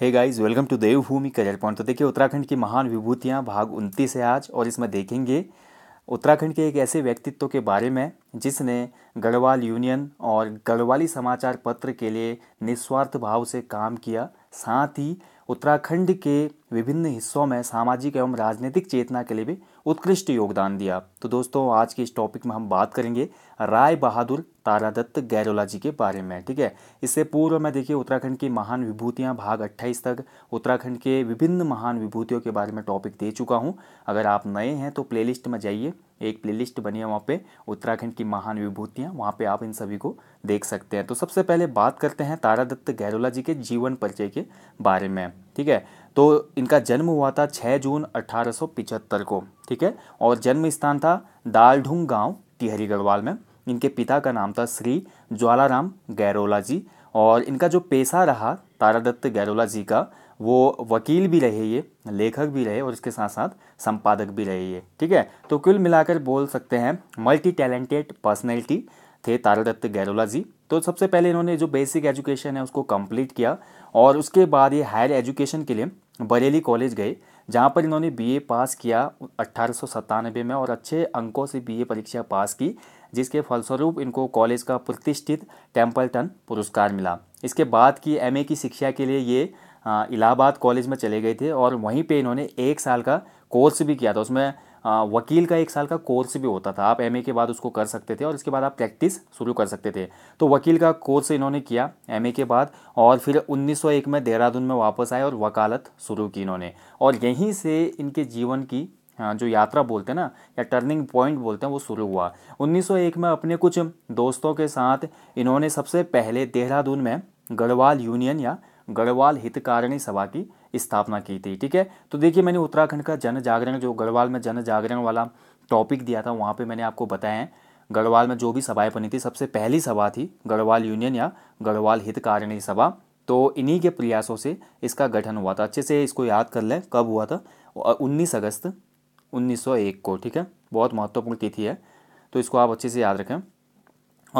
hey guys welcome to Devbhoomi career point तो देखिए उत्तराखंड की महान विभूतियाँ भाग उनतीस है आज और इसमें देखेंगे उत्तराखंड के एक ऐसे व्यक्तित्व के बारे में जिसने गढ़वाल यूनियन और गढ़वाली समाचार पत्र के लिए निस्वार्थ भाव से काम किया साथ ही उत्तराखंड के विभिन्न हिस्सों में सामाजिक एवं राजनीतिक चेतना के लिए भी उत्कृष्ट योगदान दिया तो दोस्तों आज के इस टॉपिक में हम बात करेंगे राय बहादुर तारादत्त गैरोला जी के बारे में ठीक है इससे पूर्व में देखिए उत्तराखंड की महान विभूतियां भाग 28 तक उत्तराखंड के विभिन्न महान विभूतियों के बारे में टॉपिक दे चुका हूँ अगर आप नए हैं तो प्ले में जाइए एक प्ले लिस्ट बनी है वहाँ पे उत्तराखंड की महान विभूतियाँ वहाँ पे आप इन सभी को देख सकते हैं तो सबसे पहले बात करते हैं तारादत्त गैरोला जी के जीवन परिचय के बारे में ठीक है तो इनका जन्म हुआ था 6 जून अठारह को ठीक है और जन्म स्थान था दालढुंग गांव टिहरी गढ़वाल में इनके पिता का नाम था श्री ज्वालाराम गैरोला जी और इनका जो पेशा रहा तारादत्त गैरोला जी का वो वकील भी रहे ये लेखक भी रहे और इसके साथ साथ संपादक भी रहे ये ठीक है तो कुल मिलाकर बोल सकते हैं मल्टी टैलेंटेड पर्सनैलिटी थे तारादत्त गैरोला जी तो सबसे पहले इन्होंने जो बेसिक एजुकेशन है उसको कंप्लीट किया और उसके बाद ये हायर एजुकेशन के लिए बरेली कॉलेज गए जहाँ पर इन्होंने बी पास किया अट्ठारह में और अच्छे अंकों से बी परीक्षा पास की जिसके फलस्वरूप इनको कॉलेज का प्रतिष्ठित टेम्पल्टन पुरस्कार मिला इसके बाद की एमए की शिक्षा के लिए ये इलाहाबाद कॉलेज में चले गए थे और वहीं पे इन्होंने एक साल का कोर्स भी किया था उसमें वकील का एक साल का कोर्स भी होता था आप एम के बाद उसको कर सकते थे और इसके बाद आप प्रैक्टिस शुरू कर सकते थे तो वकील का कोर्स इन्होंने किया एम के बाद और फिर 1901 में देहरादून में वापस आए और वकालत शुरू की इन्होंने और यहीं से इनके जीवन की जो यात्रा बोलते हैं ना या टर्निंग पॉइंट बोलते हैं वो शुरू हुआ 1901 में अपने कुछ दोस्तों के साथ इन्होंने सबसे पहले देहरादून में गढ़वाल यूनियन या गढ़वाल हितकारिणी सभा की स्थापना की थी ठीक है तो देखिए मैंने उत्तराखंड का जन जागरण जो गढ़वाल में जन जागरण वाला टॉपिक दिया था वहाँ पे मैंने आपको बताया है गढ़वाल में जो भी सभाएं बनी थी सबसे पहली सभा थी गढ़वाल यूनियन या गढ़वाल हितकारिणी सभा तो इन्हीं के प्रयासों से इसका गठन हुआ था अच्छे से इसको याद कर लें कब हुआ था उन्नीस अगस्त उन्नीस को ठीक है बहुत महत्वपूर्ण तिथि है तो इसको आप अच्छे से याद रखें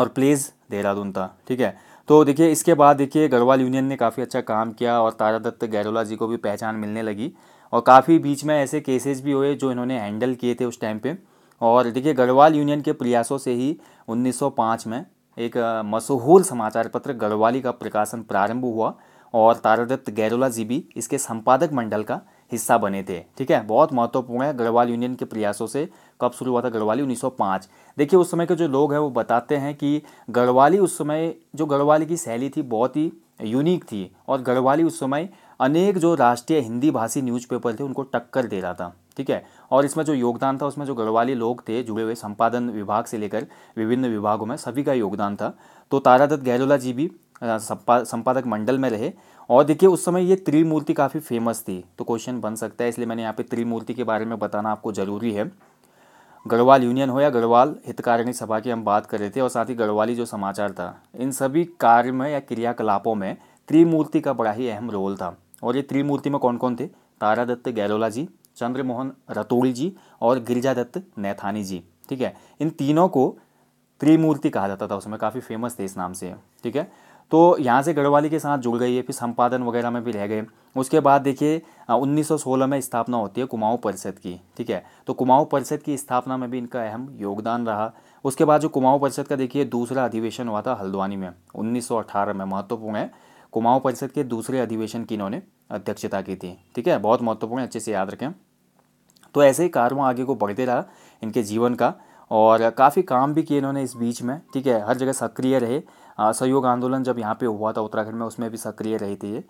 और प्लीज़ देहरादून था ठीक है तो देखिए इसके बाद देखिए गढ़वाल यूनियन ने काफ़ी अच्छा काम किया और तारा दत्त गैरोला जी को भी पहचान मिलने लगी और काफ़ी बीच में ऐसे केसेस भी हुए जो इन्होंने हैंडल किए थे उस टाइम पे और देखिए गढ़वाल यूनियन के प्रयासों से ही 1905 में एक मशहूर समाचार पत्र गढ़वाली का प्रकाशन प्रारंभ हुआ और तारादत्त गैरोला जी भी इसके संपादक मंडल का हिस्सा बने थे ठीक है बहुत महत्वपूर्ण है गढ़वाल यूनियन के प्रयासों से कब शुरू हुआ था गढ़वाली 1905 देखिए उस समय के जो लोग हैं वो बताते हैं कि गढ़वाली उस समय जो गढ़वाली की शैली थी बहुत ही यूनिक थी और गढ़वाली उस समय अनेक जो राष्ट्रीय हिंदी भाषी न्यूज़पेपर थे उनको टक्कर दे रहा था ठीक है और इसमें जो योगदान था उसमें जो गढ़वाली लोग थे जुड़े हुए संपादन विभाग से लेकर विभिन्न विभागों में सभी का योगदान था तो तारादत्त गहलोला जी भी संपादक मंडल में रहे और देखिए उस समय ये त्रिमूर्ति काफ़ी फेमस थी तो क्वेश्चन बन सकता है इसलिए मैंने यहाँ पे त्रिमूर्ति के बारे में बताना आपको ज़रूरी है गढ़वाल यूनियन हो या गढ़वाल हितकारिणी सभा की हम बात कर रहे थे और साथ ही गढ़वाली जो समाचार था इन सभी कार्य में या क्रियाकलापों में त्रिमूर्ति का बड़ा ही अहम रोल था और ये त्रिमूर्ति में कौन कौन थे तारादत्त गैरोला जी चंद्रमोहन रतोड़ी जी और गिरिजादत्त नैथानी जी ठीक है इन तीनों को त्रिमूर्ति कहा जाता था उसमें काफ़ी फेमस थे इस नाम से ठीक है तो यहाँ से गढ़वाली के साथ जुड़ गई है फिर संपादन वगैरह में भी रह गए उसके बाद देखिए 1916 में स्थापना होती है कुमाऊँ परिषद की ठीक है तो कुमाऊँ परिषद की स्थापना में भी इनका अहम योगदान रहा उसके बाद जो कुमाऊँ परिषद का देखिए दूसरा अधिवेशन हुआ था हल्द्वानी में उन्नीस में महत्वपूर्ण है कुमाऊँ परिषद के दूसरे अधिवेशन की इन्होंने अध्यक्षता की थी ठीक है बहुत महत्वपूर्ण अच्छे से याद रखें तो ऐसे ही कारवां आगे को बढ़ते रहा इनके जीवन का और काफ़ी काम भी किए इन्होंने इस बीच में ठीक है हर जगह सक्रिय रहे सहयोग आंदोलन जब यहाँ पे हुआ था उत्तराखंड में उसमें भी सक्रिय रही थी ये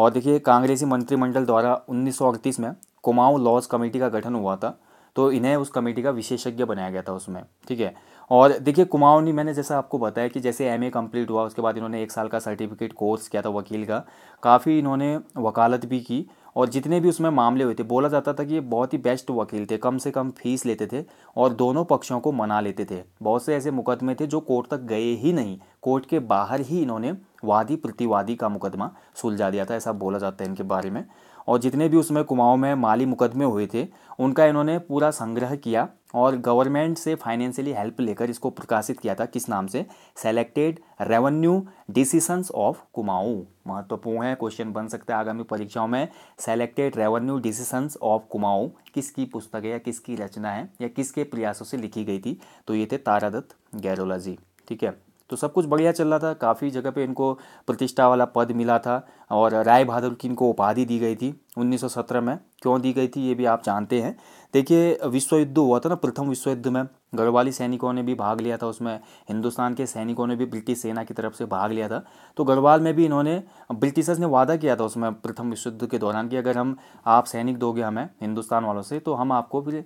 और देखिए कांग्रेसी मंत्रिमंडल द्वारा उन्नीस में कुमाऊँ लॉज कमेटी का गठन हुआ था तो इन्हें उस कमेटी का विशेषज्ञ बनाया गया था उसमें ठीक है और देखिए ने मैंने जैसा आपको बताया कि जैसे एम ए कम्प्लीट हुआ उसके बाद इन्होंने एक साल का सर्टिफिकेट कोर्स किया था वकील का काफ़ी इन्होंने वकालत भी की और जितने भी उसमें मामले हुए थे बोला जाता था कि ये बहुत ही बेस्ट वकील थे कम से कम फीस लेते थे और दोनों पक्षों को मना लेते थे बहुत से ऐसे मुकदमे थे जो कोर्ट तक गए ही नहीं कोर्ट के बाहर ही इन्होंने वादी प्रतिवादी का मुकदमा सुलझा दिया था ऐसा बोला जाता है इनके बारे में और जितने भी उसमें कुमाऊँ में माली मुकदमे हुए थे उनका इन्होंने पूरा संग्रह किया और गवर्नमेंट से फाइनेंशियली हेल्प लेकर इसको प्रकाशित किया था किस नाम से selected revenue decisions of Kumaon महत्वपूर्ण है क्वेश्चन बन सकता है आगामी परीक्षाओं में selected revenue decisions of Kumaon किसकी पुस्तक है या किसकी रचना है या किसके प्रयासों से लिखी गई थी तो ये थे तारादत्त गैरोला जी ठीक है तो सब कुछ बढ़िया चल रहा था काफ़ी जगह पे इनको प्रतिष्ठा वाला पद मिला था और राय बहादुर की इनको उपाधि दी गई थी 1917 में क्यों दी गई थी ये भी आप जानते हैं देखिए विश्व युद्ध हुआ था ना प्रथम विश्व युद्ध में गढ़वाली सैनिकों ने भी भाग लिया था उसमें हिंदुस्तान के सैनिकों ने भी ब्रिटिश सेना की तरफ से भाग लिया था तो गढ़वाल में भी इन्होंने ब्रिटिशर्स ने वादा किया था उसमें प्रथम विश्व युद्ध के दौरान कि अगर हम आप सैनिक दोगे हमें हिंदुस्तान वालों से तो हम आपको फिर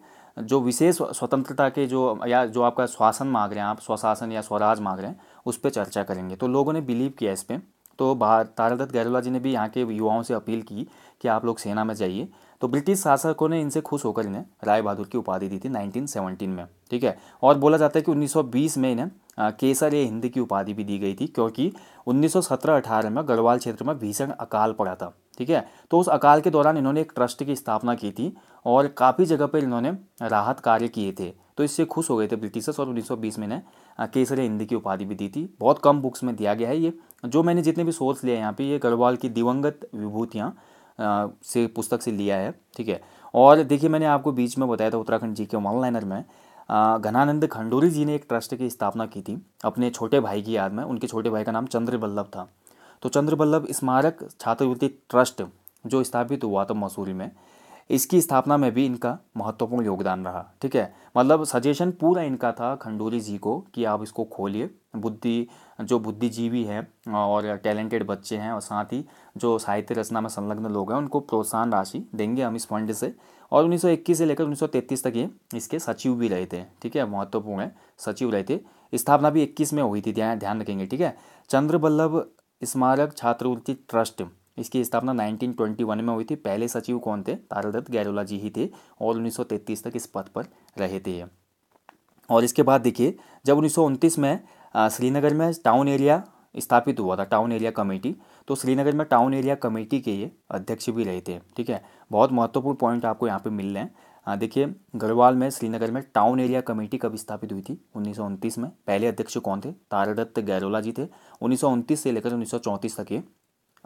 जो विशेष स्वतंत्रता के जो या जो आपका श्वासन मांग रहे हैं आप स्वशासन या स्वराज मांग रहे हैं उस पर चर्चा करेंगे तो लोगों ने बिलीव किया इस पर तो तारक दत्त गैरोला जी ने भी यहाँ के युवाओं से अपील की कि आप लोग सेना में जाइए तो ब्रिटिश शासकों ने इनसे खुश होकर इन्हें राय बहादुर की उपाधि दी थी 1917 में ठीक है और बोला जाता है कि 1920 में इन्हें केसर ए हिंद की उपाधि भी दी गई थी क्योंकि 1917-18 में गढ़वाल क्षेत्र में भीषण अकाल पड़ा था ठीक है तो उस अकाल के दौरान इन्होंने एक ट्रस्ट की स्थापना की थी और काफ़ी जगह पर इन्होंने राहत कार्य किए थे तो इससे खुश हो गए थे ब्रिटिशर्स और 1920 में इन्हें केसरिया हिंदी की उपाधि भी दी थी बहुत कम बुक्स में दिया गया है ये जो मैंने जितने भी सोर्स लिए हैं यहाँ पे ये गढ़वाल की दिवंगत विभूतियाँ से पुस्तक से लिया है ठीक है और देखिए मैंने आपको बीच में बताया था उत्तराखंड जी के ऑनलाइनर में घनानंद खंडूरी जी ने एक ट्रस्ट की स्थापना की थी अपने छोटे भाई की याद में उनके छोटे भाई का नाम चंद्र था तो चंद्र स्मारक छात्रवृत्ति ट्रस्ट जो स्थापित हुआ था मसूरी में इसकी स्थापना में भी इनका महत्वपूर्ण योगदान रहा ठीक है मतलब सजेशन पूरा इनका था खंडूरी जी को कि आप इसको खोलिए बुद्धि जो बुद्धिजीवी है और टैलेंटेड बच्चे हैं और साथ ही जो साहित्य रचना में संलग्न लोग हैं उनको प्रोत्साहन राशि देंगे हम इस फंड से और 1921 से लेकर 1933 तक ये इसके सचिव भी रहे थे ठीक है महत्वपूर्ण है सचिव रहे थे स्थापना भी 21 में हुई थी ध्यान ध्यान रखेंगे ठीक है चंद्र बल्लभ स्मारक छात्रवृत्ति ट्रस्ट इसकी स्थापना 1921 में हुई थी पहले सचिव कौन थे तारदत्त गैरोला जी ही थे और 1933 तक इस पद पर रहे थे और इसके बाद देखिए जब उन्नीस में श्रीनगर में टाउन एरिया स्थापित हुआ था टाउन एरिया कमेटी तो श्रीनगर में टाउन एरिया कमेटी के ये अध्यक्ष भी रहे थे ठीक है बहुत महत्वपूर्ण पॉइंट आपको यहाँ पे मिल रहे हैं देखिए गढ़वाल में श्रीनगर में टाउन एरिया कमेटी कब स्थापित हुई थी उन्नीस में पहले अध्यक्ष कौन थे तारादत्त गैरोला जी थे उन्नीस से लेकर उन्नीस तक ये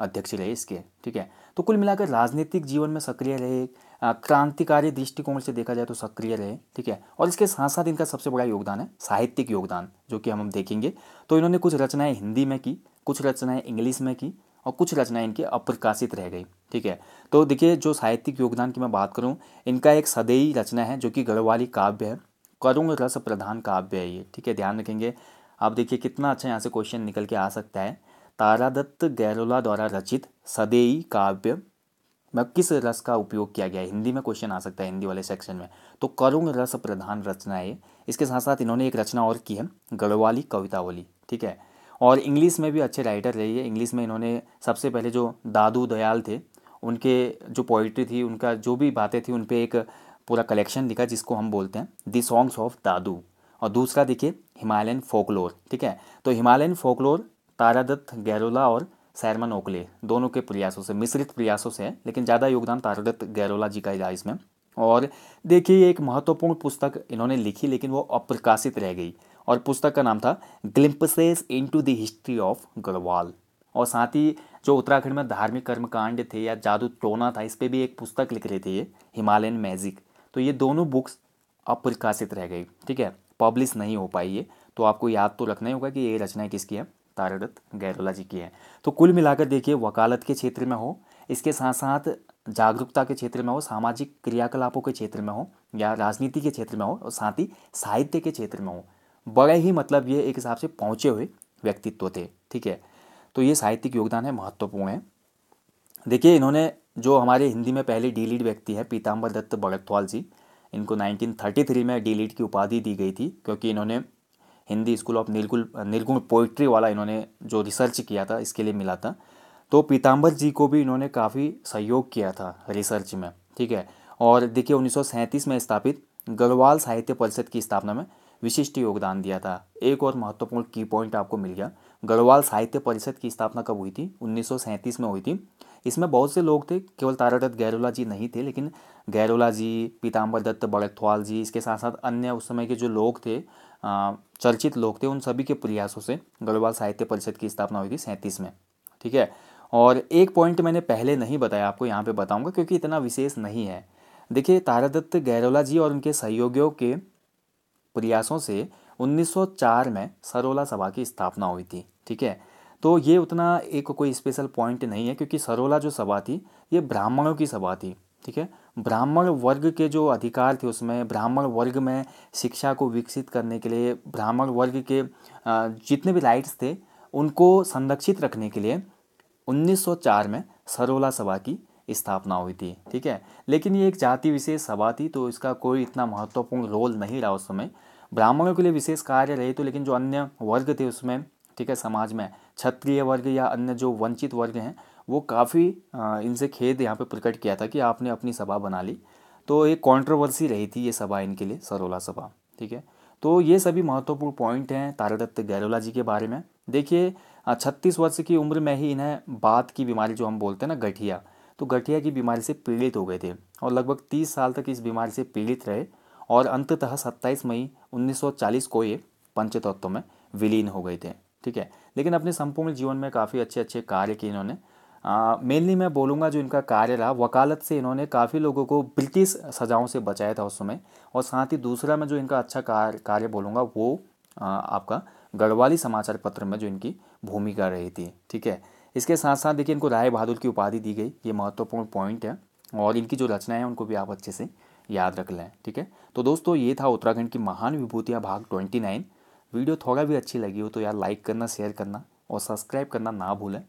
अध्यक्ष रहे इसके ठीक है तो कुल मिलाकर राजनीतिक जीवन में सक्रिय रहे क्रांतिकारी दृष्टिकोण से देखा जाए तो सक्रिय रहे ठीक है और इसके साथ साथ इनका सबसे बड़ा योगदान है साहित्यिक योगदान जो कि हम हम देखेंगे तो इन्होंने कुछ रचनाएं हिंदी में की कुछ रचनाएं इंग्लिश में की और कुछ रचनाएं इनकी अप्रकाशित रह गई ठीक है तो देखिए जो साहित्यिक योगदान की मैं बात करूँ इनका एक सदैई रचना है जो कि गढ़वाली काव्य है करुण रस प्रधान काव्य है ये ठीक है ध्यान रखेंगे आप देखिए कितना अच्छा यहाँ से क्वेश्चन निकल के आ सकता है तारादत्त गैरोला द्वारा रचित सदेई काव्य में किस रस का उपयोग किया गया है हिंदी में क्वेश्चन आ सकता है हिंदी वाले सेक्शन में तो करुण रस प्रधान रचना है इसके साथ साथ इन्होंने एक रचना और की है गढ़वाली कवितावली ठीक है और इंग्लिश में भी अच्छे राइटर रही है इंग्लिश में इन्होंने सबसे पहले जो दादू दयाल थे उनके जो पोइट्री थी उनका जो भी बातें थी उन पर एक पूरा कलेक्शन लिखा जिसको हम बोलते हैं दी सॉन्ग्स ऑफ दादू और दूसरा देखिए हिमालयन फोकलोर ठीक है तो हिमालयन फोकलोर तारादत्त गैरोला और सैरमन ओकले दोनों के प्रयासों से मिश्रित प्रयासों से है लेकिन ज़्यादा योगदान तारादत्त गैरोला जी का ही रहा इसमें और देखिए ये एक महत्वपूर्ण पुस्तक इन्होंने लिखी लेकिन वो अप्रकाशित रह गई और पुस्तक का नाम था glimpses into the history of Garhwal और साथ ही जो उत्तराखंड में धार्मिक कर्मकांड थे या जादू टोना था इस पर भी एक पुस्तक लिख रहे थे ये हिमालयन मैजिक तो ये दोनों बुक्स अप्रकाशित रह गई ठीक है पब्लिश नहीं हो पाई ये तो आपको याद तो रखना ही होगा कि ये रचना किसकी है तारदत्त गैरोला जी की है तो कुल मिलाकर देखिए वकालत के क्षेत्र में हो इसके साथ साथ जागरूकता के क्षेत्र में हो सामाजिक क्रियाकलापों के क्षेत्र में हो या राजनीति के क्षेत्र में हो और साथ ही साहित्य के क्षेत्र में हो बड़े ही मतलब ये एक हिसाब से पहुँचे हुए व्यक्तित्व थे ठीक है तो ये साहित्यिक योगदान है महत्वपूर्ण है देखिए इन्होंने जो हमारे हिंदी में पहले डीलीड व्यक्ति है पीताम्बर दत्त बगतवाल जी इनको 1933 में डीलीड की उपाधि दी गई थी क्योंकि इन्होंने हिंदी स्कूल ऑफ नीलकुल नीलकुंड पोइट्री वाला इन्होंने जो रिसर्च किया था इसके लिए मिला था तो पीताम्बर जी को भी इन्होंने काफ़ी सहयोग किया था रिसर्च में ठीक है और देखिए उन्नीस में स्थापित गढ़वाल साहित्य परिषद की स्थापना में विशिष्ट योगदान दिया था एक और महत्वपूर्ण की पॉइंट आपको मिल गया गढ़वाल साहित्य परिषद की स्थापना कब हुई थी उन्नीस में हुई थी इसमें बहुत से लोग थे केवल तारादत्त गैरोला जी नहीं थे लेकिन गैरोला जी पीताम्बर दत्त बड़कथवाल जी इसके साथ साथ अन्य उस समय के जो लोग थे चर्चित लोग थे उन सभी के प्रयासों से गढ़वाल साहित्य परिषद की स्थापना हुई थी सैंतीस में ठीक है और एक पॉइंट मैंने पहले नहीं बताया आपको यहाँ पे बताऊँगा क्योंकि इतना विशेष नहीं है देखिए तारादत्त गैरोला जी और उनके सहयोगियों के प्रयासों से 1904 में सरोला सभा की स्थापना हुई थी ठीक है तो ये उतना एक कोई स्पेशल पॉइंट नहीं है क्योंकि सरोला जो सभा थी ये ब्राह्मणों की सभा थी ठीक है ब्राह्मण वर्ग के जो अधिकार थे उसमें ब्राह्मण वर्ग में शिक्षा को विकसित करने के लिए ब्राह्मण वर्ग के जितने भी राइट्स थे उनको संरक्षित रखने के लिए 1904 में सरोला सभा की स्थापना हुई थी ठीक है लेकिन ये एक जाति विशेष सभा थी तो इसका कोई इतना महत्वपूर्ण रोल नहीं रहा उस समय ब्राह्मणों के लिए विशेष कार्य रहे तो लेकिन जो अन्य वर्ग थे उसमें ठीक है समाज में क्षत्रिय वर्ग या अन्य जो वंचित वर्ग हैं वो काफ़ी इनसे खेद यहाँ पे प्रकट किया था कि आपने अपनी सभा बना ली तो एक कंट्रोवर्सी रही थी ये सभा इनके लिए सरोला सभा ठीक है तो ये सभी महत्वपूर्ण पॉइंट हैं तारादत्त गैरोला जी के बारे में देखिए छत्तीस वर्ष की उम्र में ही इन्हें बात की बीमारी जो हम बोलते हैं ना गठिया तो गठिया की बीमारी से पीड़ित हो गए थे और लगभग तीस साल तक इस बीमारी से पीड़ित रहे और अंततः सत्ताईस मई उन्नीस को ये पंचतत्व में विलीन हो गए थे ठीक है लेकिन अपने संपूर्ण जीवन में काफ़ी अच्छे अच्छे कार्य किए इन्होंने मेनली मैं बोलूँगा जो इनका कार्य रहा वकालत से इन्होंने काफ़ी लोगों को ब्रिटिश सजाओं से बचाया था उस समय और साथ ही दूसरा मैं जो इनका अच्छा कार्य कार्य बोलूँगा वो आ, आपका गढ़वाली समाचार पत्र में जो इनकी भूमिका रही थी ठीक है इसके साथ साथ देखिए इनको राय बहादुर की उपाधि दी गई ये महत्वपूर्ण पॉइंट है और इनकी जो रचनाएं हैं उनको भी आप अच्छे से याद रख लें ठीक है तो दोस्तों ये था उत्तराखंड की महान विभूतियाँ भाग ट्वेंटी नाइन वीडियो थोड़ा भी अच्छी लगी हो तो यार लाइक करना शेयर करना और सब्सक्राइब करना ना भूलें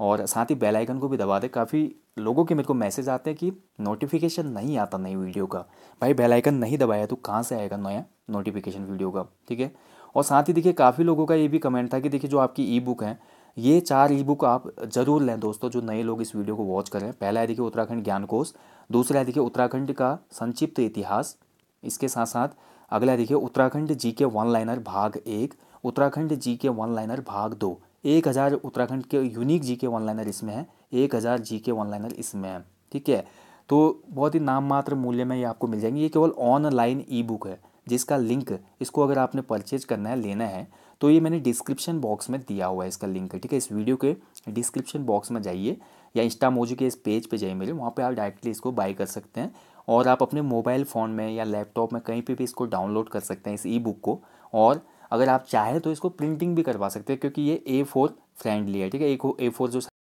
और साथ ही बेल आइकन को भी दबा दें काफ़ी लोगों के मेरे को मैसेज आते हैं कि नोटिफिकेशन नहीं आता नई वीडियो का भाई बेल आइकन नहीं दबाया तो कहाँ से आएगा नया नोटिफिकेशन वीडियो का ठीक है और साथ ही देखिए काफ़ी लोगों का ये भी कमेंट था कि देखिए जो आपकी ई बुक है ये चार ई बुक आप जरूर लें दोस्तों जो नए लोग इस वीडियो को वॉच करें पहला है देखिए उत्तराखंड ज्ञान कोष दूसरा है देखिए उत्तराखंड का संक्षिप्त इतिहास इसके साथ साथ अगला देखिए उत्तराखंड जी के वन लाइनर भाग एक उत्तराखंड जी के वन लाइनर भाग दो एक हज़ार उत्तराखंड के यूनिक जी के वन लाइनर इसमें है एक हज़ार जी के वन लाइनर इसमें है ठीक है तो बहुत ही नाम मात्र मूल्य में ये आपको मिल जाएंगे ये केवल ऑनलाइन ई बुक है जिसका लिंक इसको अगर आपने परचेज करना है लेना है तो ये मैंने डिस्क्रिप्शन बॉक्स में दिया हुआ है इसका लिंक ठीक है इस वीडियो के डिस्क्रिप्शन बॉक्स में जाइए या इंस्टा मोजू के इस पेज पे जाइए मेरे वहाँ पे आप डायरेक्टली इसको बाई कर सकते हैं और आप अपने मोबाइल फ़ोन में या लैपटॉप में कहीं पे भी इसको डाउनलोड कर सकते हैं इस ई बुक को और अगर आप चाहें तो इसको प्रिंटिंग भी करवा सकते हैं क्योंकि ये ए फोर फ्रेंडली है ठीक है ए फोर जो